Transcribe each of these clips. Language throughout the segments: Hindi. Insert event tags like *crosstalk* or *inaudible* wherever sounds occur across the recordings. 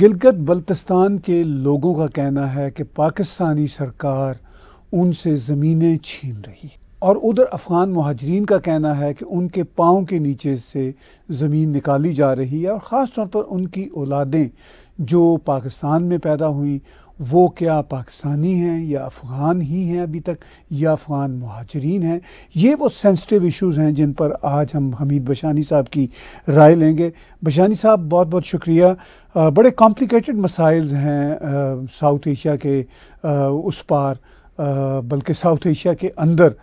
गिलगत बल्तिस्तान के लोगों का कहना है कि पाकिस्तानी सरकार उनसे ज़मीनें छीन रही और उधर अफ़गान महाजरीन का कहना है कि उनके पाँव के नीचे से ज़मीन निकाली जा रही है और ख़ास तौर पर उनकी औलादें जो पाकिस्तान में पैदा हुई वो क्या पाकिस्तानी हैं या अफ़गान ही हैं अभी तक या अफ़गान महाजरीन हैं ये वो सेंसिटिव इश्यूज़ हैं जिन पर आज हम हमीद बशानी साहब की राय लेंगे बशानी साहब बहुत बहुत शुक्रिया बड़े कॉम्प्लिकेटेड मसाइल्स हैं साउथ एशिया के आ, उस पार बल्कि साउथ एशिया के अंदर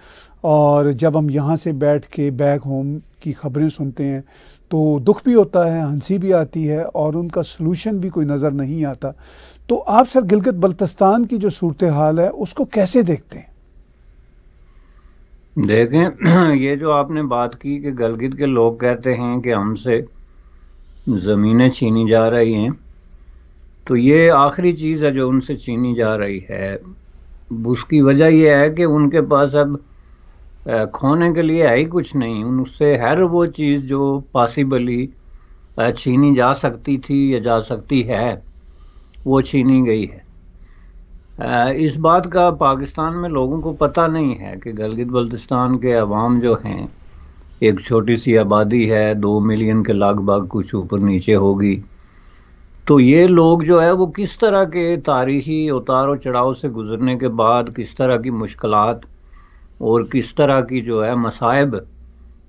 और जब हम यहाँ से बैठ के बैक होम की ख़बरें सुनते हैं तो दुख भी होता है हंसी भी आती है और उनका सलूशन भी कोई नज़र नहीं आता तो आप सर गिलगित बल्तिस्तान की जो सूरत हाल है उसको कैसे देखते हैं देखें *clears throat* ये जो आपने बात की कि गलगित के लोग कहते हैं कि हमसे ज़मीनें छीनी जा रही हैं तो ये आखिरी चीज़ है जो उनसे छीनी जा रही है उसकी वजह यह है कि उनके पास अब खोने के लिए है ही कुछ नहीं उनसे हर वो चीज़ जो पॉसिबली छीनी जा सकती थी या जा सकती है वो छीनी गई है इस बात का पाकिस्तान में लोगों को पता नहीं है कि गलगित बल्तिस्तान के अवाम जो हैं एक छोटी सी आबादी है दो मिलियन के लगभग कुछ ऊपर नीचे होगी तो ये लोग जो है वो किस तरह के तारीखी उतार और चढ़ाव से गुजरने के बाद किस तरह की मुश्किल और किस तरह की जो है मसाइब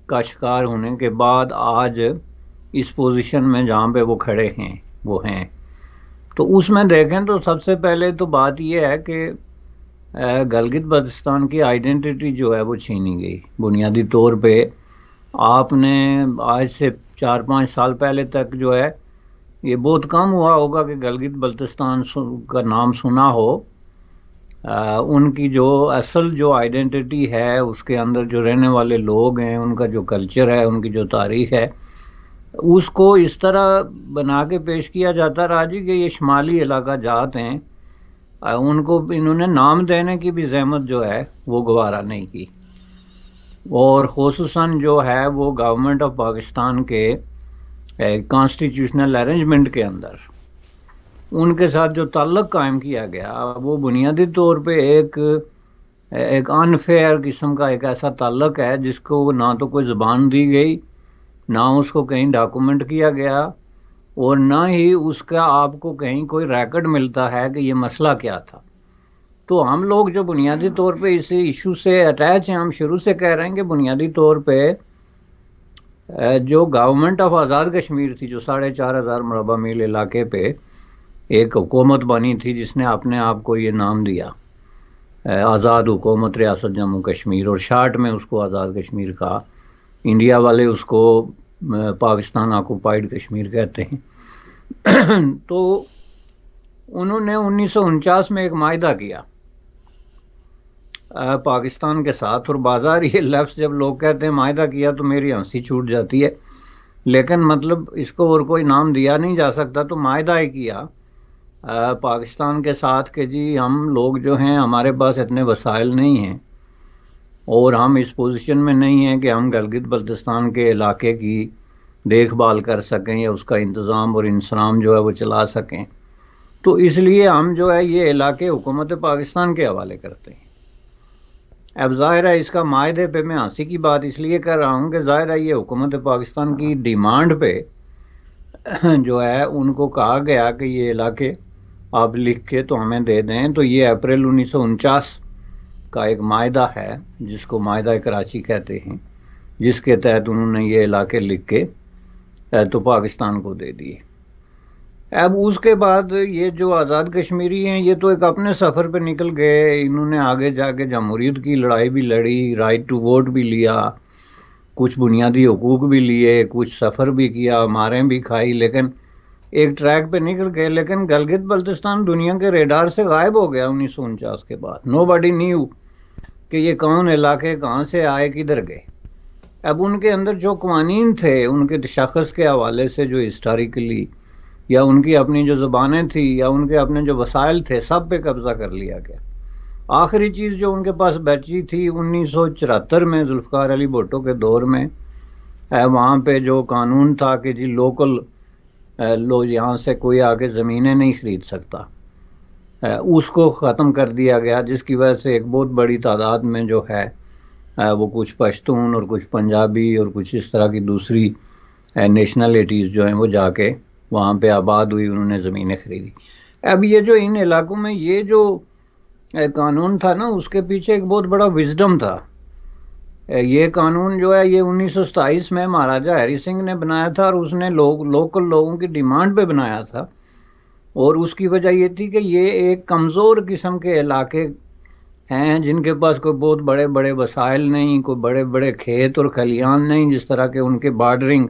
का शिकार होने के बाद आज इस पोजीशन में जहाँ पे वो खड़े हैं वो हैं तो उसमें देखें तो सबसे पहले तो बात यह है कि गलगित बल्तिस्तान की आइडेंटिटी जो है वो छीनी गई बुनियादी तौर पे आपने आज से चार पाँच साल पहले तक जो है ये बहुत कम हुआ होगा कि गलगित बल्तिस्तान का नाम सुना हो आ, उनकी जो असल जो आइडेंटिटी है उसके अंदर जो रहने वाले लोग हैं उनका जो कल्चर है उनकी जो तारीख है उसको इस तरह बना के पेश किया जाता रहा जी कि ये शुमाली इलाका जात हैं उनको इन्होंने नाम देने की भी जहमत जो है वो गवारा नहीं की और खसूस जो है वो गवर्नमेंट ऑफ पाकिस्तान के कॉन्स्टिट्यूशनल अरेंजमेंट के अंदर उनके साथ जो ताल्लक कायम किया गया वो बुनियादी तौर पे एक एक अनफेयर किस्म का एक ऐसा ताल्लक है जिसको ना तो कोई ज़बान दी गई ना उसको कहीं डॉक्यूमेंट किया गया और ना ही उसका आपको कहीं कोई रैकड मिलता है कि ये मसला क्या था तो हम लोग जो बुनियादी तौर पे इस इशू से अटैच हैं हम शुरू से कह रहे हैं कि बुनियादी तौर पे जो गवर्नमेंट ऑफ आज़ाद कश्मीर थी जो साढ़े चार हज़ार मरबा मील इलाके पे एक हुकूमत बनी थी जिसने अपने आप को ये नाम दिया आज़ाद हुकूमत रियासत जम्मू कश्मीर और शार्ट में उसको आज़ाद कश्मीर कहा इंडिया वाले उसको पाकिस्तान आकुपाइड कश्मीर कहते हैं *clears throat* तो उन्होंने उन्नीस में एक माहा किया पाकिस्तान के साथ और बाजार ये लफ्ज़ जब लोग कहते हैं माहा किया तो मेरी हंसी छूट जाती है लेकिन मतलब इसको और कोई नाम दिया नहीं जा सकता तो माहा ही किया पाकिस्तान के साथ के जी हम लोग जो हैं हमारे पास इतने वसाइल नहीं हैं और हम इस पोजीशन में नहीं हैं कि हम गलगित बल्तिस्तान के इलाके की देखभाल कर सकें या उसका इंतज़ाम और इंसराम जो है वो चला सकें तो इसलिए हम जो है ये इलाके हुकूमत पाकिस्तान के हवाले करते हैं अब ज़ाहिर है इसका माहे पे मैं हंसी की बात इसलिए कर रहा हूँ कि ज़ाहिर है ये हुकूमत पाकिस्तान की डिमांड पे *clears throat* जो है उनको कहा गया कि ये इलाके आप लिख के तो हमें दे दें तो ये अप्रैल उन्नीस का एक मायदा है जिसको मायदा कराची कहते हैं जिसके तहत उन्होंने ये इलाके लिख के तो पाकिस्तान को दे दिए अब उसके बाद ये जो आज़ाद कश्मीरी हैं ये तो एक अपने सफ़र पे निकल गए इन्होंने आगे जाके जमहूरीत की लड़ाई भी लड़ी राइट टू वोट भी लिया कुछ बुनियादी हकूक भी लिए कुछ सफ़र भी किया मारें भी खाई लेकिन एक ट्रैक पे निकल गए लेकिन गलगित बल्तिस्तान दुनिया के रेडार से गायब हो गया उन्नीस के बाद नो बडी न्यू कि ये कौन इलाके कहाँ से आए किधर गए अब उनके अंदर जो कवानीन थे उनके शख्स के हवाले से जो हिस्टोरिकली या उनकी अपनी जो ज़बानें थी या उनके अपने जो वसाइल थे सब पे कब्ज़ा कर लिया गया आखिरी चीज़ जो उनके पास बची थी उन्नीस में जुल्फ़ार अली भुट्टो के दौर में वहाँ पे जो कानून था कि जी लोकल लोग यहाँ से कोई आके ज़मीनें नहीं ख़रीद सकता उसको ख़त्म कर दिया गया जिसकी वजह से एक बहुत बड़ी तादाद में जो है वो कुछ पश्तून और कुछ पंजाबी और कुछ इस तरह की दूसरी नेशनलिटीज़ जो हैं वो जाके वहाँ पे आबाद हुई उन्होंने ज़मीनें खरीदी अब ये जो इन इलाकों में ये जो कानून था ना उसके पीछे एक बहुत बड़ा विजडम था ये कानून जो है ये उन्नीस में महाराजा हरी सिंह ने बनाया था और उसने लो, लोकल लोगों की डिमांड पर बनाया था और उसकी वजह ये थी कि ये एक कमज़ोर किस्म के इलाके हैं जिनके पास कोई बहुत बड़े बड़े वसाइल नहीं कोई बड़े बड़े खेत और खलियान नहीं जिस तरह के उनके बार्डरिंग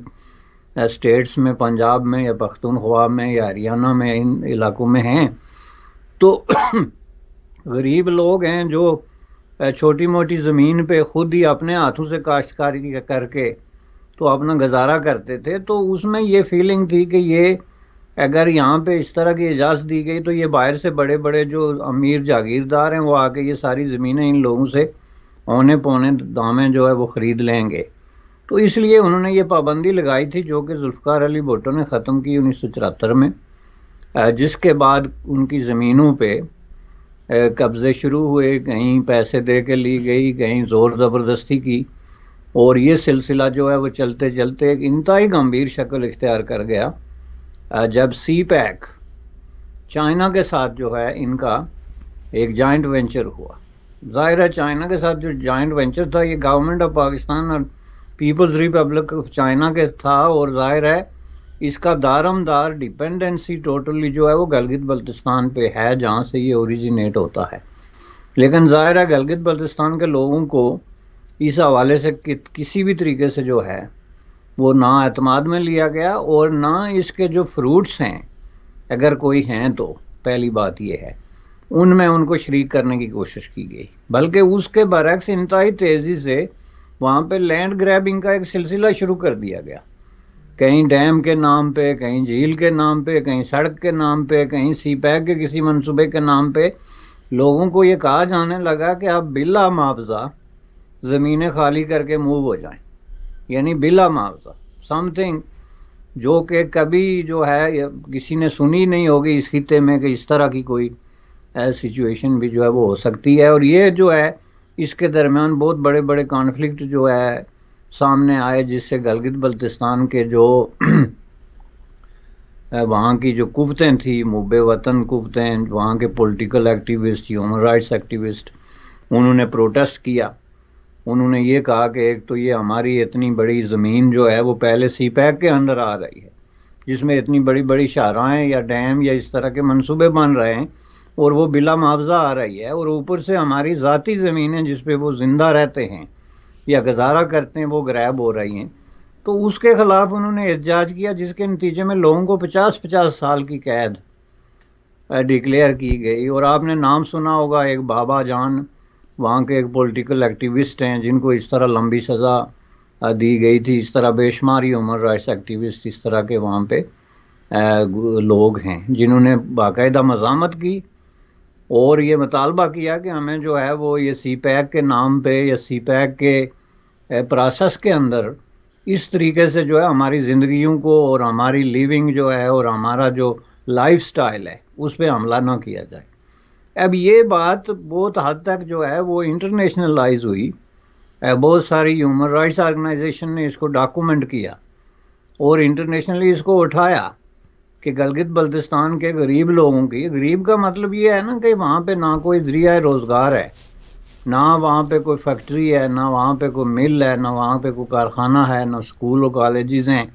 स्टेट्स में पंजाब में या पख्तूनख्वा में या हरियाणा में इन इलाकों में हैं तो *clears throat* गरीब लोग हैं जो छोटी मोटी ज़मीन पे खुद ही अपने हाथों से काश्तकारी करके तो अपना गुजारा करते थे तो उसमें ये फीलिंग थी कि ये अगर यहाँ पे इस तरह की इजाज़त दी गई तो ये बाहर से बड़े बड़े जो अमीर जागीरदार हैं वो आके ये सारी ज़मीनें इन लोगों से औने पौने दामें जो है वो ख़रीद लेंगे तो इसलिए उन्होंने ये पाबंदी लगाई थी जो कि जुल्फ़ार अली भुटो ने ख़त्म की उन्नीस सौ चौहत्तर में जिसके बाद उनकी ज़मीनों पर कब्ज़े शुरू हुए कहीं पैसे दे के ली गई कहीं ज़ोर ज़बरदस्ती की और ये सिलसिला जो है वो चलते चलते एक इंतहाई गंभीर शक्ल इख्तियार कर गया जब सी पैक चाइना के साथ जो है इनका एक जॉइंट वेंचर हुआ जाहिर है चाइना के साथ जो जॉइंट वेंचर था ये गवर्नमेंट ऑफ पाकिस्तान और पीपल्स रिपब्लिक ऑफ चाइना के था और जाहिर है इसका दारमदार डिपेंडेंसी टोटली जो है वो गलगित बल्तिस्तान पे है जहाँ से ये ओरिजिनेट होता है लेकिन ज़ाहिर है गलगित बल्तिस्तान के लोगों को इस हवाले से कि, किसी भी तरीके से जो है वो ना अतमाद में लिया गया और ना इसके जो फ्रूट्स हैं अगर कोई हैं तो पहली बात यह है उनमें उनको शरीक करने की कोशिश की गई बल्कि उसके बरक्स इंतहाई तेज़ी से वहाँ पे लैंड ग्रैबिंग का एक सिलसिला शुरू कर दिया गया कहीं डैम के नाम पे कहीं झील के नाम पे कहीं सड़क के नाम पे कहीं सी पैक के किसी मंसूबे के नाम पे लोगों को ये कहा जाने लगा कि आप बिल्ला मुआवजा ज़मीनें खाली करके मूव हो जाएं यानी बिला मुआवजा समथिंग जो कि कभी जो है किसी ने सुनी नहीं होगी इस खत्े में कि इस तरह की कोई सिचुएशन भी जो है वो हो सकती है और ये जो है इसके दरमियान बहुत बड़े बड़े कॉन्फ्लिक्ट जो है सामने आए जिससे गलगित बल्तिस्तान के जो *clears throat* वहाँ की जो कुवतें थी मुबे वतन कुवतें वहाँ के political activist human rights activist उन्होंने प्रोटेस्ट किया उन्होंने ये कहा कि एक तो ये हमारी इतनी बड़ी ज़मीन जो है वो पहले सी पैक के अंदर आ रही है जिसमें इतनी बड़ी बड़ी शाहराएँ या डैम या इस तरह के मनसूबे बन रहे हैं और वो बिला मुआवजा आ रही है और ऊपर से हमारी ज़ाती ज़मीन है जिसपे वो ज़िंदा रहते हैं या गजारा करते हैं वो ग्रैब हो रही हैं तो उसके ख़िलाफ़ उन्होंने एहतजाज किया जिसके नतीजे में लोगों को पचास पचास साल की कैद डिक्लेयर की गई और आपने नाम सुना होगा एक बाबा जान वहाँ के एक पॉलिटिकल एक्टिविस्ट हैं जिनको इस तरह लंबी सज़ा दी गई थी इस तरह बेशुमारी उमर राइस एक्टिविस्ट इस तरह के वहाँ पे लोग हैं जिन्होंने बाकायदा मजामत की और ये मुतालबा किया कि हमें जो है वो ये सी पैक के नाम पे या सी पैक के प्रोसेस के अंदर इस तरीके से जो है हमारी ज़िंदगियों को और हमारी लिविंग जो है और हमारा जो लाइफ स्टाइल है उस पर हमला ना किया जाए अब ये बात बहुत हद तक जो है वो इंटरनेशनलाइज हुई बहुत सारी ह्यूमन राइट्स ऑर्गेनाइजेशन ने इसको डॉक्यूमेंट किया और इंटरनेशनली इसको उठाया कि गलगित बल्तिस्तान के गरीब लोगों की गरीब का मतलब ये है ना कि वहाँ पे ना कोई जरिया रोज़गार है ना वहाँ पे कोई फैक्ट्री है ना वहाँ पे कोई मिल है ना वहाँ पे कोई कारखाना है ना स्कूल और कॉलेजेस हैं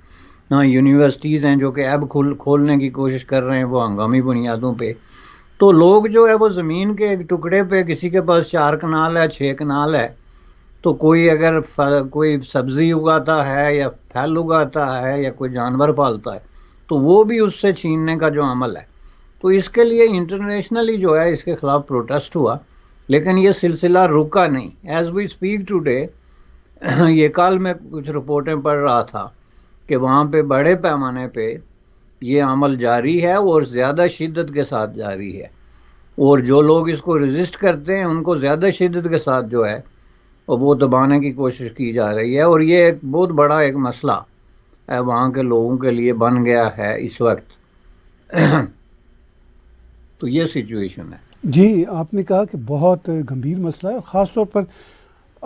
ना यूनिवर्सिटीज़ हैं जो कि अब खुल खोलने की कोशिश कर रहे हैं वो हंगामी बुनियादों पर तो लोग जो है वो ज़मीन के एक टुकड़े पे किसी के पास चार कनाल है छः कनाल है तो कोई अगर कोई सब्ज़ी उगाता है या फल उगाता है या कोई जानवर पालता है तो वो भी उससे छीनने का जो अमल है तो इसके लिए इंटरनेशनली जो है इसके ख़िलाफ़ प्रोटेस्ट हुआ लेकिन ये सिलसिला रुका नहीं एज़ वी स्पीक टूडे ये कल मैं कुछ रिपोर्टें पढ़ रहा था कि वहाँ पे बड़े पैमाने पे ये अमल जारी है और ज़्यादा शिद्दत के साथ जारी है और जो लोग इसको रजिस्ट करते हैं उनको ज़्यादा शिद्दत के साथ जो है वो दबाने की कोशिश की जा रही है और ये एक बहुत बड़ा एक मसला वहाँ के लोगों के लिए बन गया है इस वक्त *clears throat* तो ये सिचुएशन है जी आपने कहा कि बहुत गंभीर मसला है ख़ास तौर पर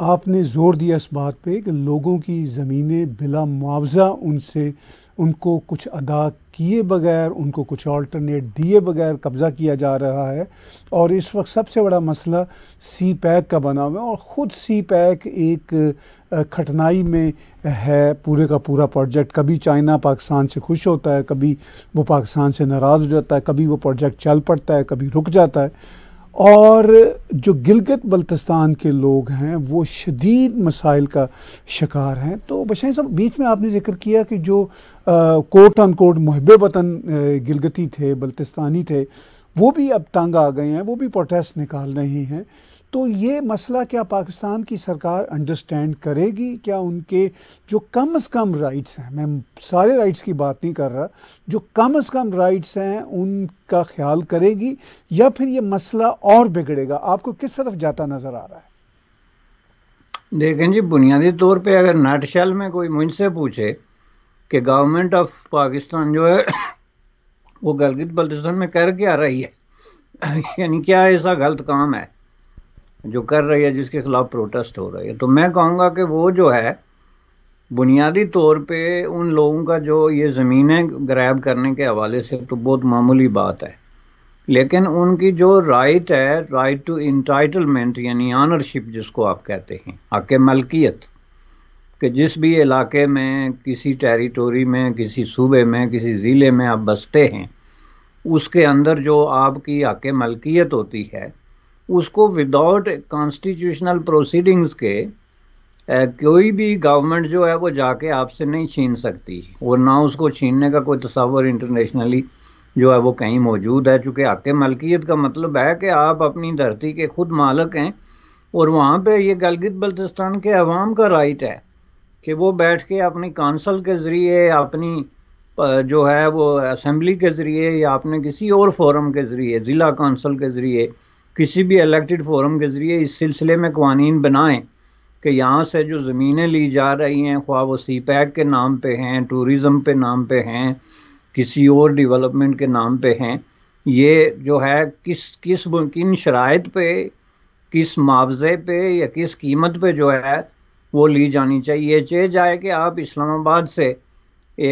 आपने ज़ोर दिया इस बात पे कि लोगों की ज़मीनें बिला मुआवजा उनसे उनको कुछ अदा किए बगैर उनको कुछ अल्टरनेट दिए बगैर कब्ज़ा किया जा रहा है और इस वक्त सबसे बड़ा मसला सी पैक का बना हुआ है और ख़ुद सी पैक एक कठिनाई में है पूरे का पूरा प्रोजेक्ट कभी चाइना पाकिस्तान से खुश होता है कभी वो पाकिस्तान से नाराज़ हो जाता है कभी वो प्रोजेक्ट चल पड़ता है कभी रुक जाता है और जो गिलगत बल्तिस्तान के लोग हैं वो शदीद मसाइल का शिकार हैं तो बशाई साहब बीच में आपने जिक्र किया कि जो कोट अन कोट महब वतन गिलगती थे बल्तिस्तानी थे वो भी अब तंग आ गए हैं वो भी प्रोटेस्ट निकाल रहे हैं तो ये मसला क्या पाकिस्तान की सरकार अंडरस्टैंड करेगी क्या उनके जो कम अज़ कम राइट्स हैं मैं सारे राइट्स की बात नहीं कर रहा जो कम अज़ कम राइट्स हैं उनका ख्याल करेगी या फिर ये मसला और बिगड़ेगा आपको किस तरफ जाता नज़र आ रहा है देखें जी बुनियादी तौर पे अगर नाटशाल में कोई मुझसे पूछे कि गवर्नमेंट ऑफ पाकिस्तान जो है वो गलगित बल्तिस्तान में कर क्या रही है यानी क्या ऐसा गलत काम है जो कर रही है जिसके खिलाफ प्रोटेस्ट हो रही है तो मैं कहूँगा कि वो जो है बुनियादी तौर पे उन लोगों का जो ये ज़मीनें ग्रैब करने के हवाले से तो बहुत मामूली बात है लेकिन उनकी जो राइट है राइट टू इंटाइटलमेंट यानी आनरशिप जिसको आप कहते हैं हक मलकियत कि जिस भी इलाके में किसी टेरिटोरी में किसी सूबे में किसी ज़िले में आप बसते हैं उसके अंदर जो आपकी हक मलकियत होती है उसको विदाउट कॉन्स्टिट्यूशनल प्रोसीडिंग्स के कोई भी गवर्नमेंट जो है वो जाके आपसे नहीं छीन सकती और ना उसको छीनने का कोई तस्वर इंटरनेशनली जो है वो कहीं मौजूद है चूँकि आके मलकियत का मतलब है कि आप अपनी धरती के खुद मालक हैं और वहाँ पे ये गलगित बल्तिस्तान के अवाम का राइट है कि वो बैठ के अपनी कौंसल के ज़रिए अपनी जो है वो असम्बली के ज़रिए या अपने किसी और फोरम के ज़रिए ज़िला कौंसल के ज़रिए किसी भी इलेक्टेड फोरम के ज़रिए इस सिलसिले में कवानीन बनाएं कि यहाँ से जो ज़मीनें ली जा रही हैं ख्वा वो सी पैक के नाम पे हैं टूरिज़म पे नाम पे हैं किसी और डेवलपमेंट के नाम पे हैं ये जो है किस किस किन शराइ पे किस मुआवजे पे या किस कीमत पे जो है वो ली जानी चाहिए ये चे जाए कि आप इस्लामाबाद से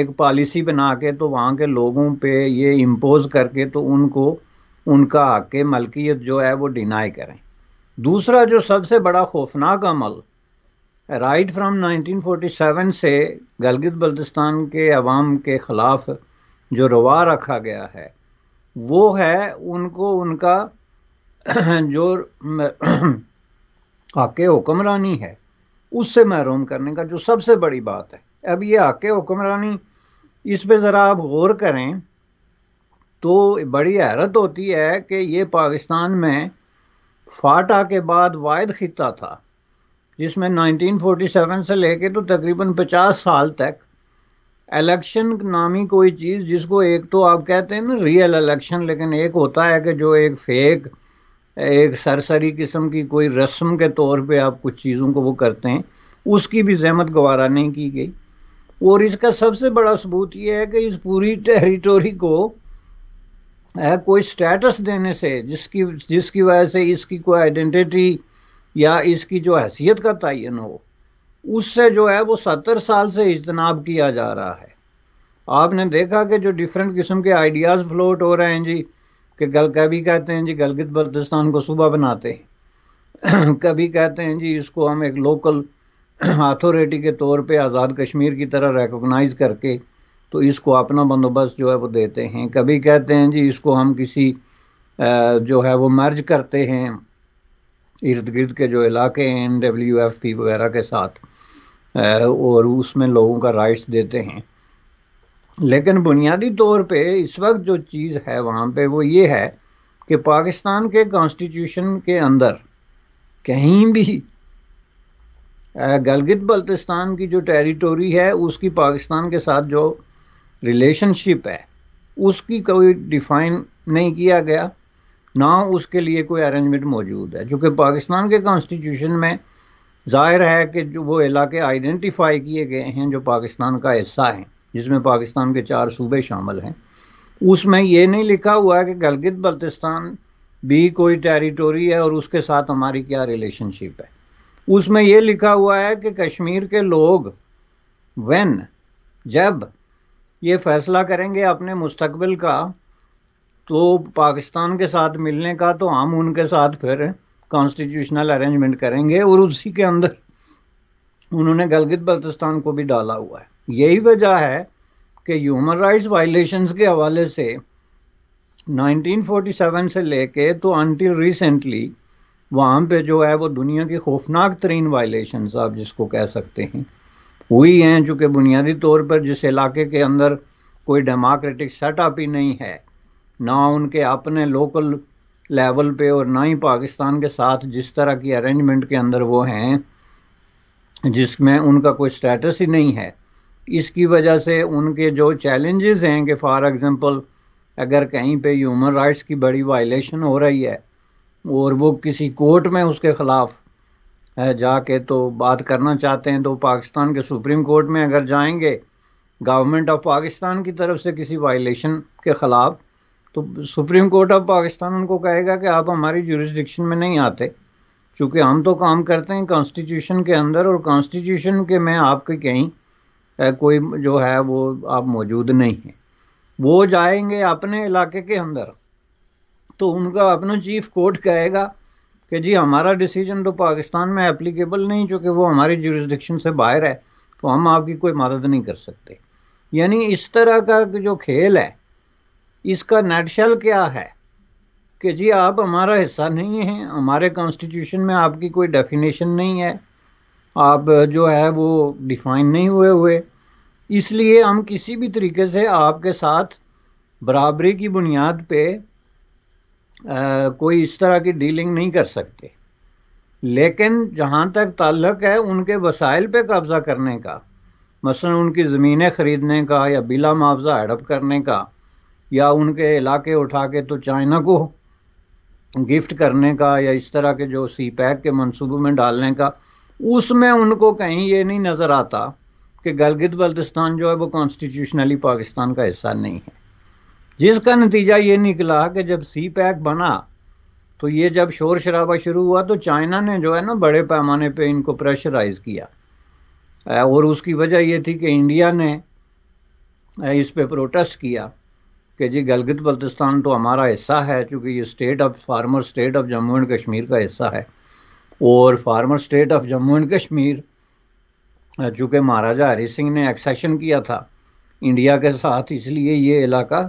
एक पॉलिसी बना के तो वहाँ के लोगों पे ये इम्पोज़ करके तो उनको उनका हक मलकियत जो है वो डिनाई करें दूसरा जो सबसे बड़ा खौफनाक अमल राइट फ्राम 1947 से गलगित बल्तिस्तान के अवाम के ख़िलाफ़ जो रवा रखा गया है वो है उनको उनका *clears throat* जो हक *clears throat* हुक्मरानी है उससे महरूम करने का जो सबसे बड़ी बात है अब ये हक हुक्मरानी इस पे ज़रा आप गौर करें तो बड़ी हैरत होती है कि ये पाकिस्तान में फाटा के बाद वायद खिता था जिसमें 1947 से लेके तो तकरीबन 50 साल तक इलेक्शन नामी कोई चीज़ जिसको एक तो आप कहते हैं ना रियल इलेक्शन लेकिन एक होता है कि जो एक फेक एक सरसरी किस्म की कोई रस्म के तौर पे आप कुछ चीज़ों को वो करते हैं उसकी भी जहमत गवारा नहीं की गई और इसका सबसे बड़ा सबूत ये है कि इस पूरी टेरिटोरी को है कोई स्टेटस देने से जिसकी जिसकी वजह से इसकी कोई आइडेंटिटी या इसकी जो हैसियत का तयन हो उससे जो है वो सत्तर साल से इजतनाब किया जा रहा है आपने देखा कि जो डिफरेंट किस्म के आइडियाज़ फ्लोट हो रहे हैं जी कि गल कभी कहते हैं जी गलगित बल्तिस्तान को सुबह बनाते हैं *clears throat* कभी कहते हैं जी इसको हम एक लोकल अथॉरिटी *clears throat* के तौर पे आज़ाद कश्मीर की तरह रेकोगनाइज़ करके तो इसको अपना बंदोबस्त जो है वो देते हैं कभी कहते हैं जी इसको हम किसी जो है वो मर्ज करते हैं इर्द गिर्द के जो इलाके हैं एन डब्ल्यू एफ पी वगैरह के साथ और उसमें लोगों का राइट्स देते हैं लेकिन बुनियादी तौर पे इस वक्त जो चीज़ है वहाँ पे वो ये है कि पाकिस्तान के कॉन्स्टिट्यूशन के अंदर कहीं भी गलगित बल्तिस्तान की जो टेरिटोरी है उसकी पाकिस्तान के साथ जो रिलेशनशिप है उसकी कोई डिफाइन नहीं किया गया ना उसके लिए कोई अरेंजमेंट मौजूद है चूँकि पाकिस्तान के कॉन्स्टिट्यूशन में जाहिर है कि जो वो इलाके आइडेंटिफाई किए गए हैं जो पाकिस्तान का हिस्सा हैं जिसमें पाकिस्तान के चार सूबे शामिल हैं उसमें ये नहीं लिखा हुआ है कि गलगित बल्तिस्तान भी कोई टेरिटोरी है और उसके साथ हमारी क्या रिलेशनशिप है उसमें यह लिखा हुआ है कि कश्मीर के लोग वेन जब ये फैसला करेंगे अपने मुस्तकबिल का तो पाकिस्तान के साथ मिलने का तो हम उनके साथ फिर कॉन्स्टिट्यूशनल अरेंजमेंट करेंगे और उसी के अंदर उन्होंने गलगित बल्तिस्तान को भी डाला हुआ है यही वजह है कि ह्यूमन राइट्स वायलेशंस के हवाले से 1947 से लेके तो अनटिल रिसेंटली वहाँ पे जो है वो दुनिया की खौफनाक तरीन वायलेशंस आप जिसको कह सकते हैं वही हैं चूँकि बुनियादी तौर पर जिस इलाके के अंदर कोई डेमोक्रेटिक सेटअप ही नहीं है ना उनके अपने लोकल लेवल पे और ना ही पाकिस्तान के साथ जिस तरह की अरेंजमेंट के अंदर वो हैं जिसमें उनका कोई स्टेटस ही नहीं है इसकी वजह से उनके जो चैलेंजेस हैं कि फॉर एग्ज़ाम्पल अगर कहीं पे ह्यूमन राइट्स की बड़ी वायलेशन हो रही है और वो किसी कोर्ट में उसके ख़िलाफ़ जाके तो बात करना चाहते हैं तो पाकिस्तान के सुप्रीम कोर्ट में अगर जाएंगे गवर्नमेंट ऑफ पाकिस्तान की तरफ से किसी वायलेशन के ख़िलाफ़ तो सुप्रीम कोर्ट ऑफ पाकिस्तान उनको कहेगा कि आप हमारी जुरिस्डिक्शन में नहीं आते चूँकि हम तो काम करते हैं कॉन्स्टिट्यूशन के अंदर और कॉन्स्टिट्यूशन के में आपके कहीं कोई जो है वो आप मौजूद नहीं हैं वो जाएंगे अपने इलाके के अंदर तो उनका अपना चीफ कोर्ट कहेगा कि जी हमारा डिसीजन तो पाकिस्तान में एप्लीकेबल नहीं चूँकि वो हमारे जुरिस्डिक्शन से बाहर है तो हम आपकी कोई मदद नहीं कर सकते यानी इस तरह का जो खेल है इसका नेटशल क्या है कि जी आप हमारा हिस्सा नहीं हैं हमारे कॉन्स्टिट्यूशन में आपकी कोई डेफिनेशन नहीं है आप जो है वो डिफाइन नहीं हुए हुए इसलिए हम किसी भी तरीके से आपके साथ बराबरी की बुनियाद पे कोई इस तरह की डीलिंग नहीं कर सकते लेकिन जहाँ तक ताल्लक है उनके वसाइल पे कब्ज़ा करने का मसलन उनकी ज़मीनें ख़रीदने का या बिला मुआवजा हड़प करने का या उनके इलाके उठा के तो चाइना को गिफ्ट करने का या इस तरह के जो सी पैक के मनसूबों में डालने का उसमें उनको कहीं ये नहीं नज़र आता कि गलगित बल्तिस्तान जो है वो कॉन्स्टिट्यूशनली पाकिस्तान का हिस्सा नहीं है जिसका नतीजा ये निकला कि जब सी पैक बना तो ये जब शोर शराबा शुरू हुआ तो चाइना ने जो है ना बड़े पैमाने पे इनको प्रेशराइज किया और उसकी वजह ये थी कि इंडिया ने इस पे प्रोटेस्ट किया कि जी गलगित बल्तिस्तान तो हमारा हिस्सा है क्योंकि ये state of former state of Jammu and Kashmir का हिस्सा है और former state of Jammu and Kashmir चूँकि महाराजा हरी सिंह ने एक्सेशन किया था इंडिया के साथ इसलिए ये इलाका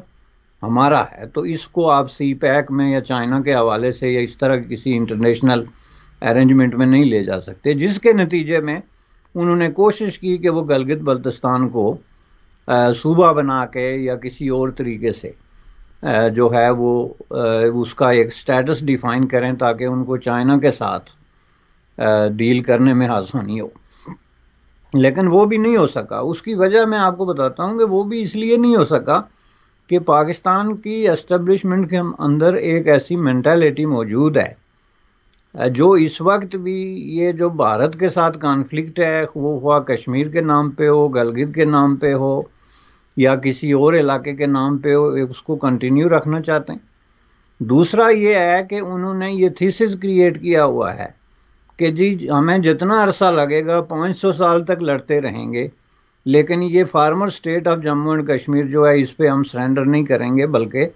हमारा है तो इसको आप सी पैक में या चाइना के हवाले से या इस तरह किसी इंटरनेशनल अरेंजमेंट में नहीं ले जा सकते जिसके नतीजे में उन्होंने कोशिश की कि वो गलगित बल्तिस्तान को सूबा बना के या किसी और तरीके से आ, जो है वो आ, उसका एक स्टेटस डिफाइन करें ताकि उनको चाइना के साथ डील करने में आसानी हो लेकिन वो भी नहीं हो सका उसकी वजह मैं आपको बताता हूँ कि वो भी इसलिए नहीं हो सका कि पाकिस्तान की एस्टेब्लिशमेंट के अंदर एक ऐसी मैंटेलिटी मौजूद है जो इस वक्त भी ये जो भारत के साथ कॉन्फ्लिक्ट है वो हुआ कश्मीर के नाम पे हो गलगित के नाम पे हो या किसी और इलाके के नाम पे हो उसको कंटिन्यू रखना चाहते हैं दूसरा ये है कि उन्होंने ये थीसिस क्रिएट किया हुआ है कि जी हमें जितना अरसा लगेगा 500 साल तक लड़ते रहेंगे लेकिन ये former state of Jammu and Kashmir जो है इस पर हम सरेंडर नहीं करेंगे बल्कि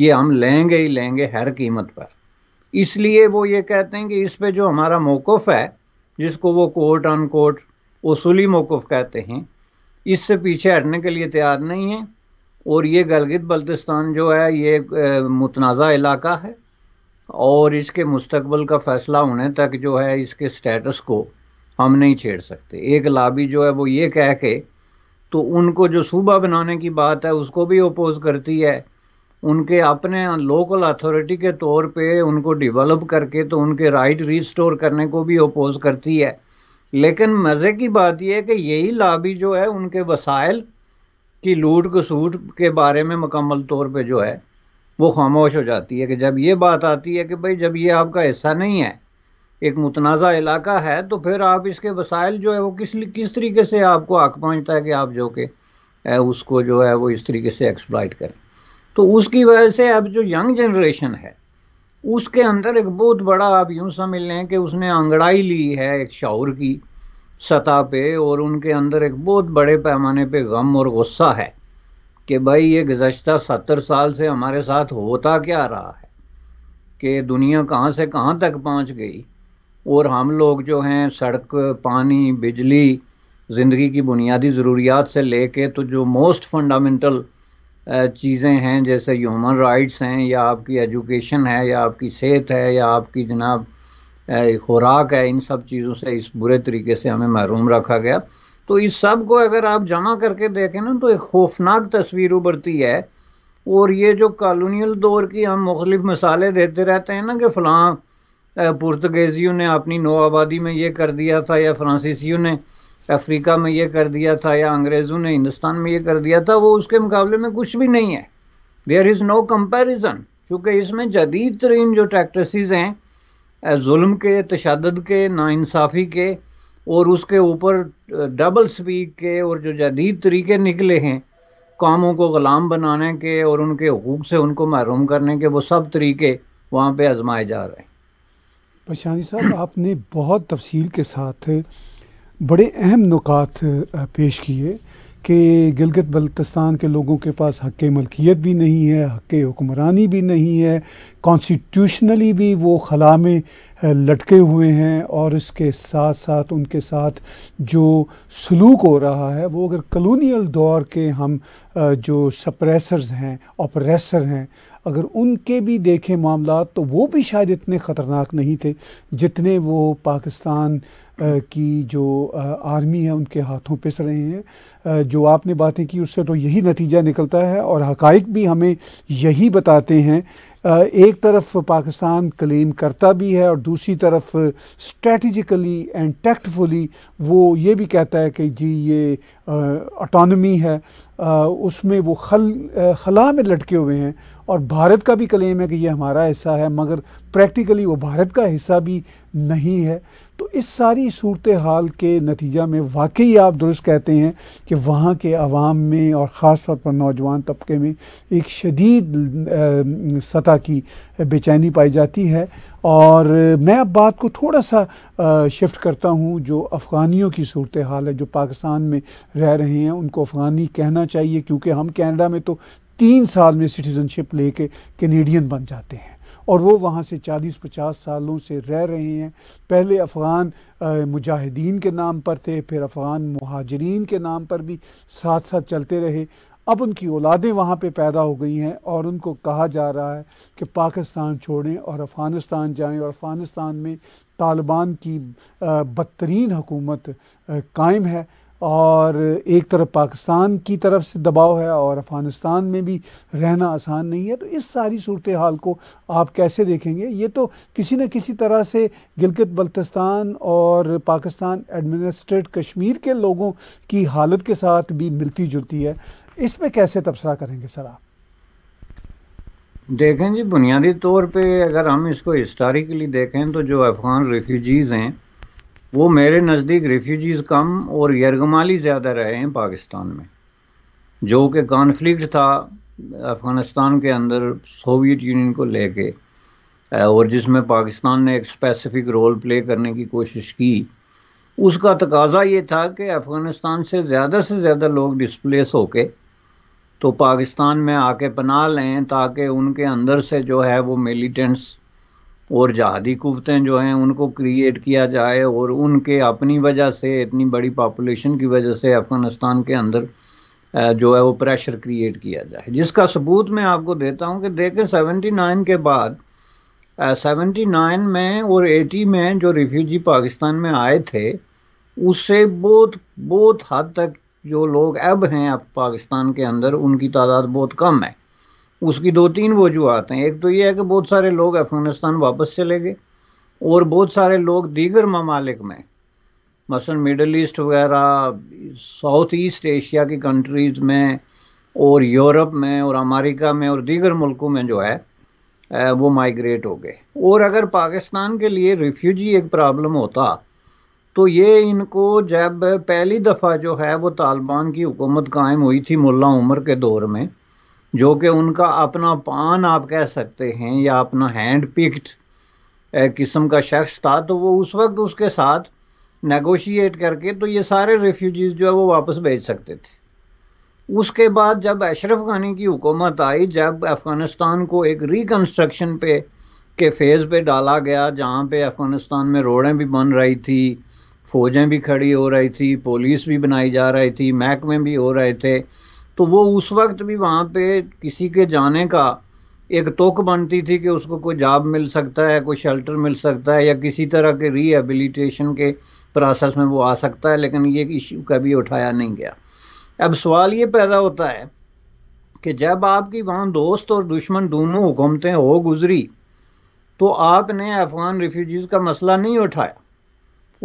ये हम लेंगे ही लेंगे हर कीमत पर इसलिए वो ये कहते हैं कि इस पर जो हमारा मौक़ है जिसको वो कोर्ट ऑन कोर्ट उसूली मौक़ कहते हैं इससे पीछे हटने के लिए तैयार नहीं है और ये गलगित बल्तिस्तान जो है ये मुतनाज़ा इलाका है और इसके मुस्तबल का फ़ैसला होने तक जो है इसके स्टेटस को हम नहीं छेड़ सकते एक लाबी जो है वो ये कह के तो उनको जो सूबा बनाने की बात है उसको भी अपोज करती है उनके अपने लोकल अथॉरिटी के तौर पे उनको डेवलप करके तो उनके राइट रिस्टोर करने को भी अपोज करती है लेकिन मज़े की बात यह है कि यही लाबी जो है उनके वसाइल की लूट कसूट के बारे में मुकम्मल तौर पे जो है वो खामोश हो जाती है कि जब ये बात आती है कि भाई जब ये आपका हिस्सा नहीं है एक मुतनाज़ा इलाका है तो फिर आप इसके वसाइल जो है वो किस किस तरीके से आपको आक पहुँचता है कि आप जो कि उसको जो है वो इस तरीके से एक्सप्लाइट करें तो उसकी वजह से अब जो यंग जनरेशन है उसके अंदर एक बहुत बड़ा आप यूँ समझ लें कि उसने अंगड़ाई ली है एक शौर की सतह पे और उनके अंदर एक बहुत बड़े पैमाने पे गम और गुस्सा है कि भाई ये गुजशत सत्तर साल से हमारे साथ होता क्या रहा है कि दुनिया कहाँ से कहाँ तक पहुँच गई और हम लोग जो हैं सड़क पानी बिजली ज़िंदगी की बुनियादी ज़रूरियात से ले कर तो जो मोस्ट फंडामेंटल चीज़ें हैं जैसे ह्यूमन राइट्स हैं या आपकी एजुकेशन है या आपकी सेहत है या आपकी जनाब खुराक है इन सब चीज़ों से इस बुरे तरीके से हमें महरूम रखा गया तो इस सब को अगर आप जमा करके देखें ना तो एक खौफनाक तस्वीर उभरती है और ये जो कॉलोनियल दौर की हम मुख्तलिफ मिसालें देते रहते हैं ना कि फलां पुर्तगेजियों ने अपनी नौ आबादी में ये कर दिया था या फ्रांसीसियों ने अफ्रीका में ये कर दिया था या अंग्रेज़ों ने हिंदुस्तान में ये कर दिया था वो उसके मुकाबले में कुछ भी नहीं है देयर इज़ नो कंपेरिजन चूँकि इसमें जदीद तरीन जो प्रैक्टिस हैं जुल्म के तशद के नाानसाफ़ी के और उसके ऊपर डबल स्पीक के और जो जदीद तरीके निकले हैं कामों को ग़ुलाम बनाने के और उनके हकूक़ से उनको महरूम करने के वो सब तरीके वहाँ पे आजमाए जा रहे हैं परेशानी साहब आपने बहुत तफसील के साथ बड़े अहम नुकात पेश किए कि गिलगत बल्तिस्तान के लोगों के पास हक मलकियत भी नहीं है हक हुक्मरानी भी नहीं है कॉन्स्टिट्यूशनली भी वो खला में लटके हुए हैं और इसके साथ साथ उनके साथ जो सलूक हो रहा है वो अगर कलोनियल दौर के हम जो सप्रेसर्स हैं ऑपरेसर हैं अगर उनके भी देखे मामला तो वो भी शायद इतने ख़तरनाक नहीं थे जितने वो पाकिस्तान की जो आर्मी है उनके हाथों पिस रहे हैं जो आपने बातें की उससे तो यही नतीजा निकलता है और हकाइक भी हमें यही बताते हैं एक तरफ पाकिस्तान क्लेम करता भी है और दूसरी तरफ स्ट्रेटिजिकली एंड टैक्टफुली वो ये भी कहता है कि जी ये ऑटोनमी है उसमें वो खल खला में लटके हुए हैं और भारत का भी क्लेम है कि ये हमारा हिस्सा है मगर प्रैक्टिकली वो भारत का हिस्सा भी नहीं है तो इस सारी सूरत हाल के नतीजा में वाकई आप दुरुस्त कहते हैं कि वहाँ के आवाम में और ख़ास तौर पर नौजवान तबके में एक शदीद सतह की बेचैनी पाई जाती है और मैं अब बात को थोड़ा सा शिफ्ट करता हूँ जो अफ़गानियों की सूरत हाल है जो पाकिस्तान में रह रहे हैं उनको अफ़गानी कहना चाहिए क्योंकि हम कैनेडा में तो तीन साल में सिटीज़नशिप कर कैनेडियन बन जाते हैं और वो वहाँ से 40-50 सालों से रह रहे हैं पहले अफ़गान मुजाहिदीन के नाम पर थे फिर अफ़गान महाजरीन के नाम पर भी साथ साथ चलते रहे अब उनकी औलादें वहाँ पे पैदा हो गई हैं और उनको कहा जा रहा है कि पाकिस्तान छोड़ें और अफ़गानिस्तान जाएं और अफ़गानिस्तान में तालिबान की बदतरीन हुकूमत कायम है और एक तरफ पाकिस्तान की तरफ से दबाव है और अफ़गानिस्तान में भी रहना आसान नहीं है तो इस सारी सूरत हाल को आप कैसे देखेंगे ये तो किसी न किसी तरह से गिलगित बल्तिस्तान और पाकिस्तान एडमिनिस्ट्रेट कश्मीर के लोगों की हालत के साथ भी मिलती जुलती है इस पर कैसे तबसरा करेंगे सर आप देखें जी बुनियादी तौर पे अगर हम इसको हिस्टारिकली देखें तो जो अफ़गान रेफ्यूजीज़ हैं वो मेरे नज़दीक रेफ्यूजीज़ कम और यरगमाली ज़्यादा रहे हैं पाकिस्तान में जो कि कॉन्फ्लिक्ट था अफ़गानिस्तान के अंदर सोवियत यूनियन को लेके और जिसमें पाकिस्तान ने एक स्पेसिफिक रोल प्ले करने की कोशिश की उसका तकाजा ये था कि अफ़गानिस्तान से ज़्यादा से ज़्यादा लोग डिस्प्लेस होके तो पाकिस्तान में आके पना लें ताकि उनके अंदर से जो है वो मिलीटेंट्स और जहादी कुवतें जो हैं उनको क्रिएट किया जाए और उनके अपनी वजह से इतनी बड़ी पापुलेशन की वजह से अफ़गानिस्तान के अंदर जो है वो प्रेशर क्रिएट किया जाए जिसका सबूत मैं आपको देता हूँ कि देखें सेवेंटी नाइन के बाद सेवेंटी नाइन में और एटी में जो रिफ्यूजी पाकिस्तान में आए थे उससे बहुत बहुत हद तक जो लोग अब हैं अब पाकिस्तान के अंदर उनकी तादाद बहुत कम है उसकी दो तीन वजूहत हैं एक तो ये है कि बहुत सारे लोग अफगानिस्तान वापस चले गए और बहुत सारे लोग दीगर ममालिक में मसलन मिडल ईस्ट वगैरह साउथ ईस्ट एशिया की कंट्रीज़ में और यूरोप में और अमेरिका में और दीगर मुल्कों में जो है वो माइग्रेट हो गए और अगर पाकिस्तान के लिए रिफ्यूजी एक प्रॉब्लम होता तो ये इनको जब पहली दफ़ा जो है वो तालिबान की हुकूमत कायम हुई थी मुल्ला उमर के दौर में जो कि उनका अपना पान आप कह सकते हैं या अपना हैंड पिक्ड किस्म का शख्स था तो वो उस वक्त उसके साथ नेगोशिएट करके तो ये सारे रेफ्यूजीज़ जो है वो वापस भेज सकते थे उसके बाद जब अशरफ गानी की हुकूमत आई जब अफ़गानिस्तान को एक रिकन्स्ट्रक्शन पे के फेज़ पे डाला गया जहाँ पे अफ़गानिस्तान में रोडें भी बन रही थी फ़ौजें भी खड़ी हो रही थी पुलिस भी बनाई जा रही थी महकमे भी हो रहे थे तो वो उस वक्त भी वहाँ पे किसी के जाने का एक तोक बनती थी कि उसको कोई जॉब मिल सकता है कोई शेल्टर मिल सकता है या किसी तरह के रीहेबिलिटेशन के प्रोसेस में वो आ सकता है लेकिन ये इशू कभी उठाया नहीं गया अब सवाल ये पैदा होता है कि जब आपकी वहाँ दोस्त और दुश्मन दोनों हुकूमतें हो गुजरी तो आपने अफ़गान रिफ्यूजीज़ का मसला नहीं उठाया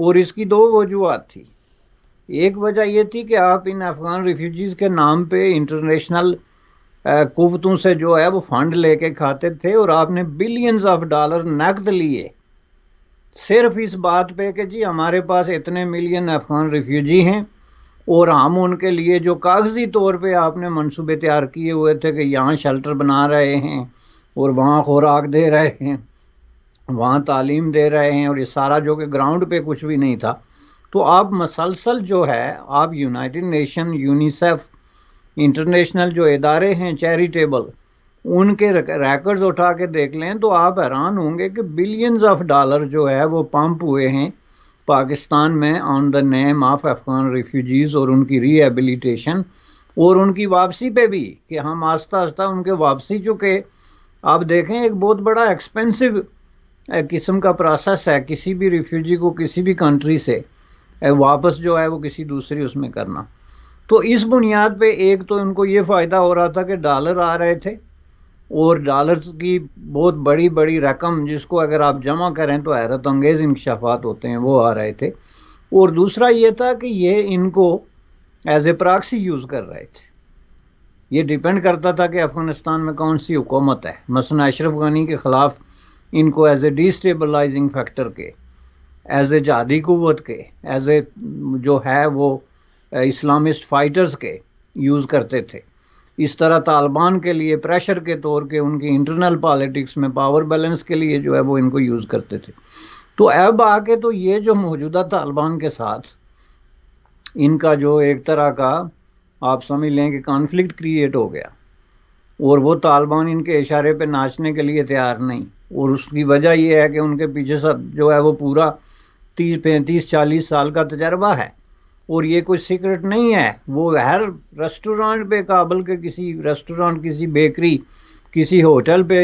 और इसकी दो वजूहत थी एक वजह यह थी कि आप इन अफ़गान रिफ्यूजीज़ के नाम पे इंटरनेशनल कुवतों से जो है वो फंड लेके खाते थे और आपने बिलियंस ऑफ डॉलर नकद लिए सिर्फ इस बात पे कि जी हमारे पास इतने मिलियन अफ़गान रिफ्यूजी हैं और हम उनके लिए जो कागजी तौर पे आपने मंसूबे तैयार किए हुए थे कि यहाँ शेल्टर बना रहे हैं और वहाँ खुराक दे रहे हैं वहाँ तालीम दे रहे हैं और ये सारा जो कि ग्राउंड पे कुछ भी नहीं था तो आप मसलसल जो है आप यूनाइटेड नेशन यूनिसेफ इंटरनेशनल जो इदारे हैं चैरिटेबल उनके रैकर्ड्स उठा के देख लें तो आप हैरान होंगे कि बिलियंस ऑफ डॉलर जो है वो पंप हुए हैं पाकिस्तान में on the name of Afghan refugees और उनकी रिहेबिलिटेशन और उनकी वापसी पे भी कि हम आस्ता आस्ता उनके वापसी चुके आप देखें एक बहुत बड़ा एक्सपेंसिव किस्म का प्रोसेस है किसी भी रिफ्यूजी को किसी भी कंट्री से वापस जो है वो किसी दूसरी उसमें करना तो इस बुनियाद पे एक तो इनको ये फ़ायदा हो रहा था कि डॉलर आ रहे थे और डॉलर की बहुत बड़ी बड़ी रकम जिसको अगर आप जमा करें तो हैरत अंगेज़ इंकशाफात होते हैं वो आ रहे थे और दूसरा ये था कि ये इनको एज ए प्राक्सी यूज़ कर रहे थे ये डिपेंड करता था कि अफ़गानिस्तान में कौन सी हुकूमत है मसन अशरफ गनी के ख़िलाफ़ इनको एज ए डिस्टेबलाइजिंग फैक्टर के एज ए जहादी कुत के एज ए जो है वो इस्लामिस्ट uh, फाइटर्स के यूज़ करते थे इस तरह तालिबान के लिए प्रेशर के तौर के उनकी इंटरनल पॉलिटिक्स में पावर बैलेंस के लिए जो है वो इनको यूज़ करते थे तो अब आके तो ये जो मौजूदा तालिबान के साथ इनका जो एक तरह का आप समझ लें कि कॉन्फ्लिक्ट क्रिएट हो गया और वो तालिबान इनके इशारे पे नाचने के लिए तैयार नहीं और उसकी वजह यह है कि उनके पीछे सब जो है वो पूरा तीस पैंतीस चालीस साल का तजर्बा है और ये कोई सीक्रेट नहीं है वो हर रेस्टोरेंट पे काबल के किसी रेस्टोरेंट किसी बेकरी किसी होटल पे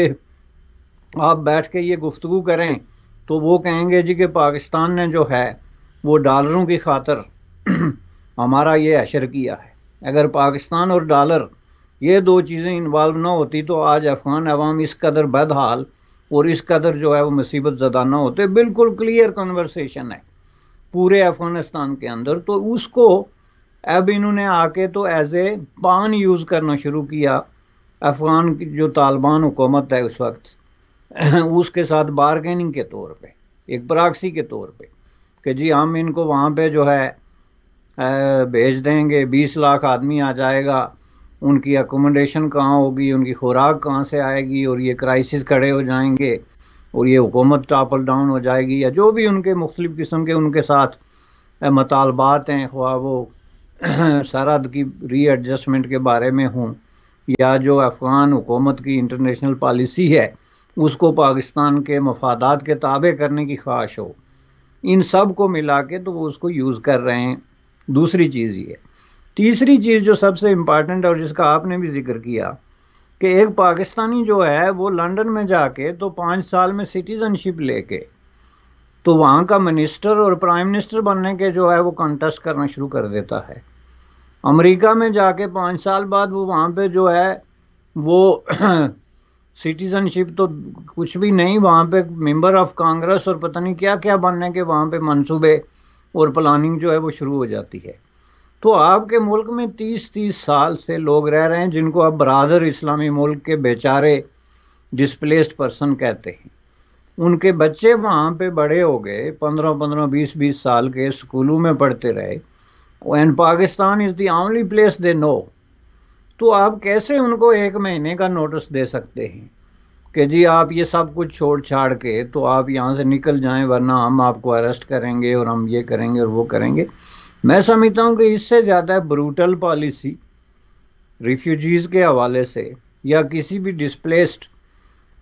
आप बैठ के ये गुफ्तु करें तो वो कहेंगे जी कि पाकिस्तान ने जो है वो डॉलरों की खातर *clears throat* हमारा ये अशर किया है अगर पाकिस्तान और डॉलर ये दो चीज़ें इन्वॉल्व ना होती तो आज अफ़गान अवाम इस कदर बदहाल और इस कदर जो है वो मुसीबत जदाना होते बिल्कुल क्लियर कन्वर्सेशन है पूरे अफगानिस्तान के अंदर तो उसको अब इन्होंने आके तो एज ए पान यूज़ करना शुरू किया अफगान की जो तालिबान हुकूमत है उस वक्त *clears throat* उसके साथ बारगेनिंग के तौर पे एक प्राक्सी के तौर पे कि जी हम इनको वहाँ पे जो है भेज देंगे बीस लाख आदमी आ जाएगा उनकी अकोमोडेशन कहाँ होगी उनकी खुराक कहाँ से आएगी और ये क्राइसिस खड़े हो जाएंगे और ये हुकूमत टापल डाउन हो जाएगी या जो भी उनके मुख्तलिफ़ किस्म के उनके साथ मतालबात हैं ख्वा वो *clears throat* सरहद की रीएडजस्टमेंट के बारे में हों या जो अफ़गान हुकूमत की इंटरनेशनल पॉलिसी है उसको पाकिस्तान के मफादात के ताबे करने की ख्वाहिश हो इन सब को मिला के तो वो उसको यूज़ कर रहे हैं दूसरी चीज़ ये तीसरी चीज़ जो सबसे इम्पॉर्टेंट और जिसका आपने भी जिक्र किया कि एक पाकिस्तानी जो है वो लंदन में जाके तो पाँच साल में सिटीजनशिप लेके तो वहाँ का मिनिस्टर और प्राइम मिनिस्टर बनने के जो है वो कंटेस्ट करना शुरू कर देता है अमेरिका में जाके पाँच साल बाद वो वहाँ पे जो है वो सिटीजनशिप *clears throat* तो कुछ भी नहीं वहाँ पे मेंबर ऑफ कांग्रेस और पता नहीं क्या क्या बनने के वहाँ पे मंसूबे और प्लानिंग जो है वो शुरू हो जाती है तो आपके मुल्क में तीस तीस साल से लोग रह रहे हैं जिनको आप बरदर इस्लामी मुल्क के बेचारे डिस्प्लेस्ड पर्सन कहते हैं उनके बच्चे वहाँ पे बड़े हो गए पंद्रह पंद्रह बीस बीस साल के स्कूलों में पढ़ते रहे and Pakistan is the only place they know तो आप कैसे उनको एक महीने का नोटिस दे सकते हैं कि जी आप ये सब कुछ छोड़ छाड़ के तो आप यहाँ से निकल जाएं वरना हम आपको अरेस्ट करेंगे और हम ये करेंगे और वो करेंगे मैं समझता हूँ कि इससे ज़्यादा ब्रूटल पॉलिसी रिफ्यूजीज़ के हवाले से या किसी भी डिस्प्लेस्ड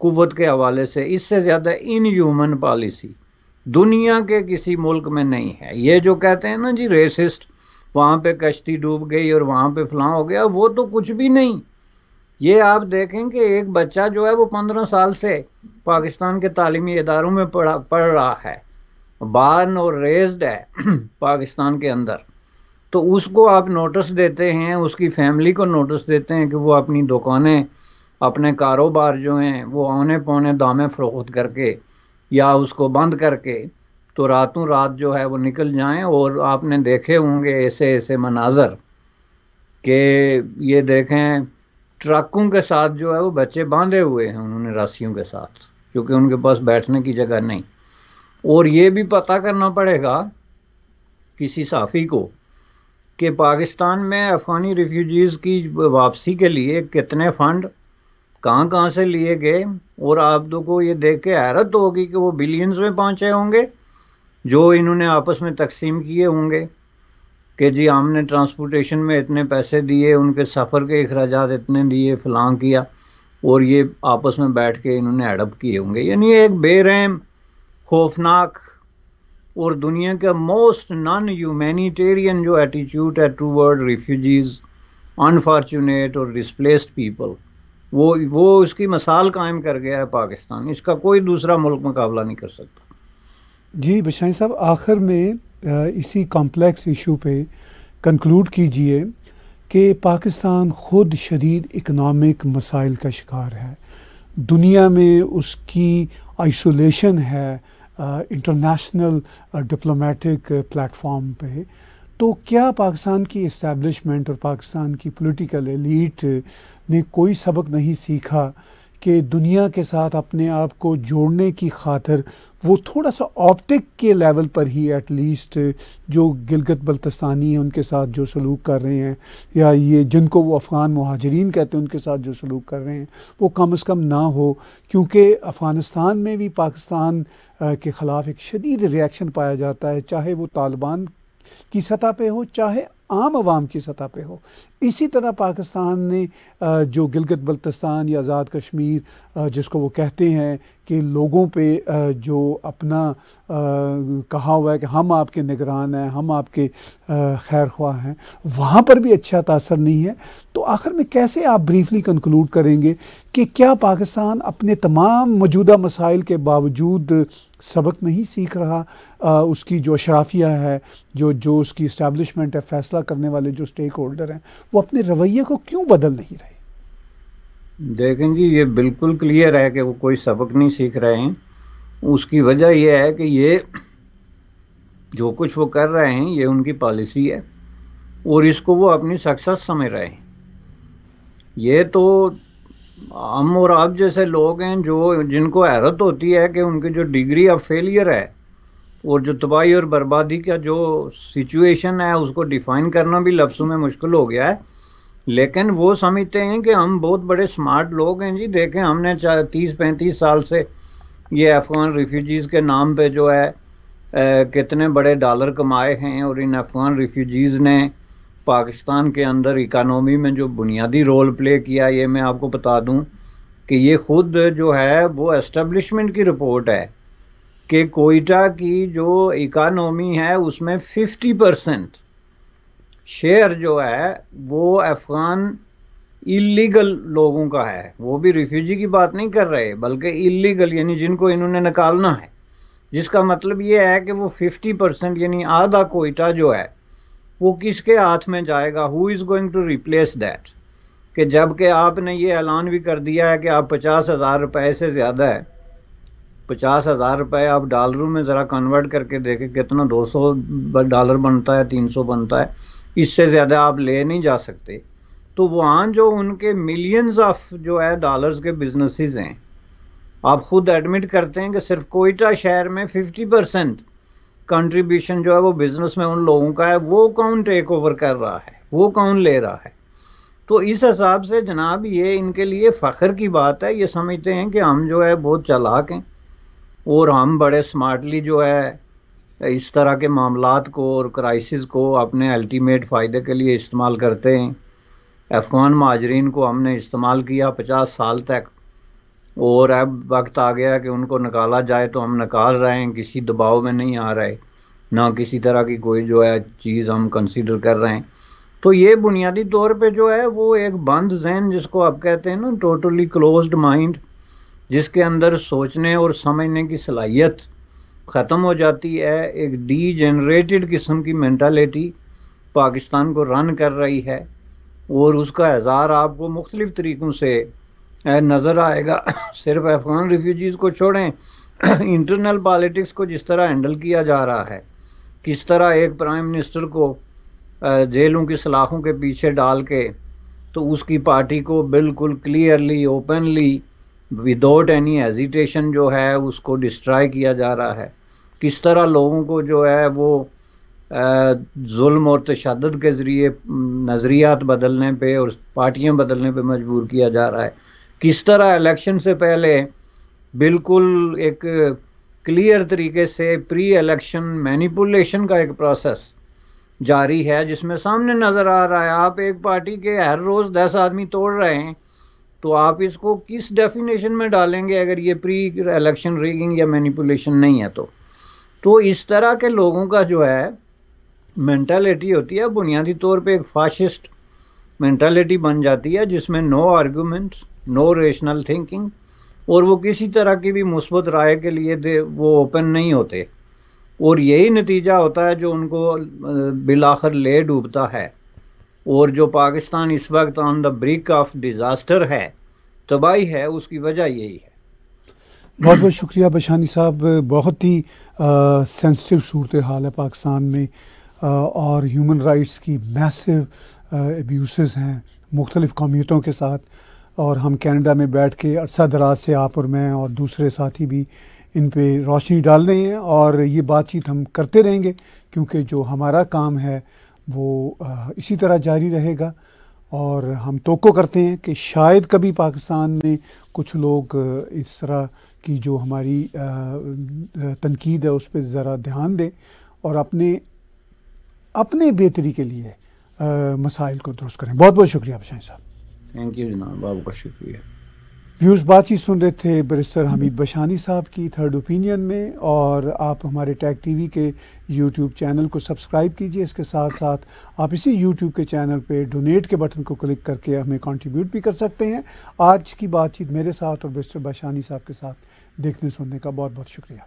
कुत के हवाले से इससे ज़्यादा इन ह्यूमन पॉलिसी दुनिया के किसी मुल्क में नहीं है ये जो कहते हैं ना जी रेसिस्ट वहाँ पे कश्ती डूब गई और वहाँ पे फ्लां हो गया वो तो कुछ भी नहीं ये आप देखें कि एक बच्चा जो है वो पंद्रह साल से पाकिस्तान के तालीमी इदारों में पढ़ा पढ़ रहा है बार्न और रेज्ड है *clears throat* पाकिस्तान के अंदर तो उसको आप नोटिस देते हैं उसकी फैमिली को नोटिस देते हैं कि वो अपनी दुकानें अपने कारोबार जो हैं वो औने पौने दामे फरोख्त करके या उसको बंद करके तो रातों रात जो है वो निकल जाएं और आपने देखे होंगे ऐसे ऐसे मनाजर के ये देखें ट्रकों के साथ जो है वो बच्चे बांधे हुए हैं उन्होंने रस्सियों के साथ क्योंकि उनके पास बैठने की जगह नहीं और ये भी पता करना पड़ेगा किसी साफ़ी को कि पाकिस्तान में अफ़गानी रिफ्यूजीज़ की वापसी के लिए कितने फ़ंड कहाँ कहाँ से लिए गए और आप दो को ये देख के हैरत तो होगी कि वो बिलियंस में पहुँचे होंगे जो इन्होंने आपस में तकसीम किए होंगे कि जी हमने ट्रांसपोर्टेशन में इतने पैसे दिए उनके सफ़र के अखराज इतने दिए फ़लाँ किया और ये आपस में बैठ के इन्होंने हड़प किए होंगे यानी एक बेरहम खौफनाक और दुनिया का मोस्ट नॉन ह्यूमैनिटेरियन जो एटीट्यूड है टू वर्ड रिफ्यूजीज़ अनफॉर्चुनेट और डिसप्लेसड पीपल वो वो उसकी मिसाल कायम कर गया है पाकिस्तान इसका कोई दूसरा मुल्क मुकाबला नहीं कर सकता जी बशाई साहब आखिर में इसी कॉम्प्लेक्स इशू पे कंक्लूड कीजिए कि पाकिस्तान ख़ुद शदीद इकनॉमिक मसाइल का शिकार है दुनिया में उसकी आइसोलेशन है इंटरनेशनल डिप्लोमेटिक प्लेटफॉर्म पे तो क्या पाकिस्तान की इस्टेब्लिशमेंट और पाकिस्तान की पॉलिटिकल एलीट ने कोई सबक नहीं सीखा कि दुनिया के साथ अपने आप को जोड़ने की खातर वो थोड़ा सा ऑप्टिक के लेवल पर ही एटलीस्ट जो गिलगत बल्तस्तानी उनके साथ जो सलूक कर रहे हैं या ये जिनको वो अफ़गान महाजरीन कहते हैं उनके साथ जो सलूक कर रहे हैं वो कम अज़ कम ना हो क्योंकि अफ़गानिस्तान में भी पाकिस्तान के ख़िलाफ़ एक शदीद रिएक्शन पाया जाता है चाहे वो तालिबान की सतह पर हो चाहे आम आवाम की सतह पे हो इसी तरह पाकिस्तान ने जो गिलगत बल्तिस्तान या आज़ाद कश्मीर जिसको वो कहते हैं कि लोगों पे जो अपना कहा हुआ है कि हम आपके निगरान हैं हम आपके खैर ख्वाह हैं वहाँ पर भी अच्छा तासर नहीं है तो आखिर में कैसे आप ब्रीफली कंक्लूड करेंगे कि क्या पाकिस्तान अपने तमाम मौजूदा मसाइल के बावजूद सबक नहीं सीख रहा आ, उसकी जो शराफिया है जो जो उसकी इस्टेब्लिशमेंट है फैसला करने वाले जो स्टेक होल्डर हैं वो अपने रवैये को क्यों बदल नहीं रहे देखें जी ये बिल्कुल क्लियर है कि वो कोई सबक नहीं सीख रहे हैं उसकी वजह यह है कि ये जो कुछ वो कर रहे हैं ये उनकी पॉलिसी है और इसको वो अपनी सक्सेस समझ रहे हैं ये तो हम और आप जैसे लोग हैं जो जिनको हैरत होती है कि उनकी जो डिग्री ऑफ फेलियर है और जो तबाही और बर्बादी का जो सिचुएशन है उसको डिफाइन करना भी लफ्सों में मुश्किल हो गया है लेकिन वो समझते हैं कि हम बहुत बड़े स्मार्ट लोग हैं जी देखें हमने तीस पैंतीस साल से ये अफगान रिफ्यूजीज़ के नाम पे जो है आ, कितने बड़े डॉलर कमाए हैं और इन अफगान रिफ्यूजीज़ ने पाकिस्तान के अंदर इकानोमी में जो बुनियादी रोल प्ले किया ये मैं आपको बता दूं कि ये खुद जो है वो एस्टेब्लिशमेंट की रिपोर्ट है कि कोयटा की जो इकानोमी है उसमें 50 परसेंट शेयर जो है वो अफ़गान इलीगल लोगों का है वो भी रिफ्यूजी की बात नहीं कर रहे बल्कि इलीगल यानी जिनको इन्होंने निकालना है जिसका मतलब ये है कि वो 50 परसेंट यानी आधा कोयटा जो है वो किसके हाथ में जाएगा who is going to replace that कि जबकि आपने ये ऐलान भी कर दिया है कि आप पचास हज़ार रुपये से ज़्यादा है पचास हज़ार रुपये आप डॉलरों में ज़रा कन्वर्ट करके देखें कितना दो सौ डॉलर बनता है तीन सौ बनता है इससे ज़्यादा आप ले नहीं जा सकते तो वहाँ जो उनके मिलियंस ऑफ जो है डॉलर्स के बिजनेसेस हैं आप खुद एडमिट करते हैं कि सिर्फ कोयटा शहर में फिफ्टी परसेंट कंट्रीब्यूशन जो है वो बिजनेस में उन लोगों का है वो कौन टेक ओवर कर रहा है वो कौन ले रहा है तो इस हिसाब से जनाब ये इनके लिए फ़ख्र की बात है ये समझते हैं कि हम जो है बहुत चलाक हैं और हम बड़े स्मार्टली जो है इस तरह के मामला को और क्राइसिस को अपने अल्टीमेट फ़ायदे के लिए इस्तेमाल करते हैं अफगान माजरीन को हमने इस्तेमाल किया पचास साल तक और अब वक्त आ गया कि उनको निकाला जाए तो हम निकाल रहे हैं किसी दबाव में नहीं आ रहे ना किसी तरह की कोई जो है चीज़ हम कंसिडर कर रहे हैं तो ये बुनियादी तौर पे जो है वो एक बंद जहन जिसको आप कहते हैं ना टोटली क्लोज्ड माइंड जिसके अंदर सोचने और समझने की सलाहियत ख़त्म हो जाती है एक डी जनरेटेड किस्म की मैंटालिटी पाकिस्तान को रन कर रही है और उसका एज़ार आपको मुख्तलिफ़ तरीक़ों से नज़र आएगा सिर्फ अफगान रिफ्यूजीज़ को छोड़ें इंटरनल पॉलिटिक्स को जिस तरह हैंडल किया जा रहा है किस तरह एक प्राइम मिनिस्टर को जेलों की सलाखों के पीछे डाल के तो उसकी पार्टी को बिल्कुल clearly openly without any hesitation जो है उसको डिस्ट्रॉय किया जा रहा है किस तरह लोगों को जो है वो जुल्म और तशद के ज़रिए नज़रियात बदलने पे और पार्टियां बदलने पे मजबूर किया जा रहा है किस तरह इलेक्शन से पहले बिल्कुल एक क्लियर तरीके से प्री इलेक्शन मैनिपुलेशन का एक प्रोसेस जारी है जिसमें सामने नज़र आ रहा है आप एक पार्टी के हर रोज़ दस आदमी तोड़ रहे हैं तो आप इसको किस डेफिनेशन में डालेंगे अगर ये प्री इलेक्शन रिगिंग या मैनिपुलेशन नहीं है तो तो इस तरह के लोगों का जो है मैंटेलिटी होती है बुनियादी तौर पे एक फाशिस्ट मेंटालिटी बन जाती है जिसमें no arguments no rational thinking और वो किसी तरह की भी मुस्बत राय के लिए दे वो ओपन नहीं होते और यही नतीजा होता है जो उनको बिलाखर ले डूबता है और जो पाकिस्तान इस वक्त on the brink of disaster है तबाही है उसकी वजह यही है बहुत बहुत शुक्रिया बशानी साहब बहुत ही सेंसिटिव सूरत हाल है पाकिस्तान में आ, और ह्यूमन राइट्स की मैसिव एब्यूस हैं मुख्तलिफ़ कौमियतों के साथ और हम कैनेडा में बैठ के अरसा दराज से आप और मैं और दूसरे साथी भी इन पर रोशनी डाल रहे हैं और ये बातचीत हम करते रहेंगे क्योंकि जो हमारा काम है वो इसी तरह जारी रहेगा और हम तो करते हैं कि शायद कभी पाकिस्तान में कुछ लोग इस तरह की जो हमारी तनकीद है उस पर ज़रा ध्यान दें और अपने अपने बेहतरी के लिए मसाइल को दुरुस्त करें बहुत बहुत शुक्रिया बशाई साहब थैंक यू जनाब आपका शुक्रिया व्यूज़ बातचीत सुन रहे थे बरिस्टर हमीद बशानी साहब की थर्ड ओपिनियन में और आप हमारे टैग टीवी के यूट्यूब चैनल को सब्सक्राइब कीजिए इसके साथ साथ आप इसी यूट्यूब के चैनल पे डोनेट के बटन को क्लिक करके हमें कंट्रीब्यूट भी कर सकते हैं आज की बातचीत मेरे साथ और बरिस्टर बशानी साहब के साथ देखने सुनने का बहुत बहुत शुक्रिया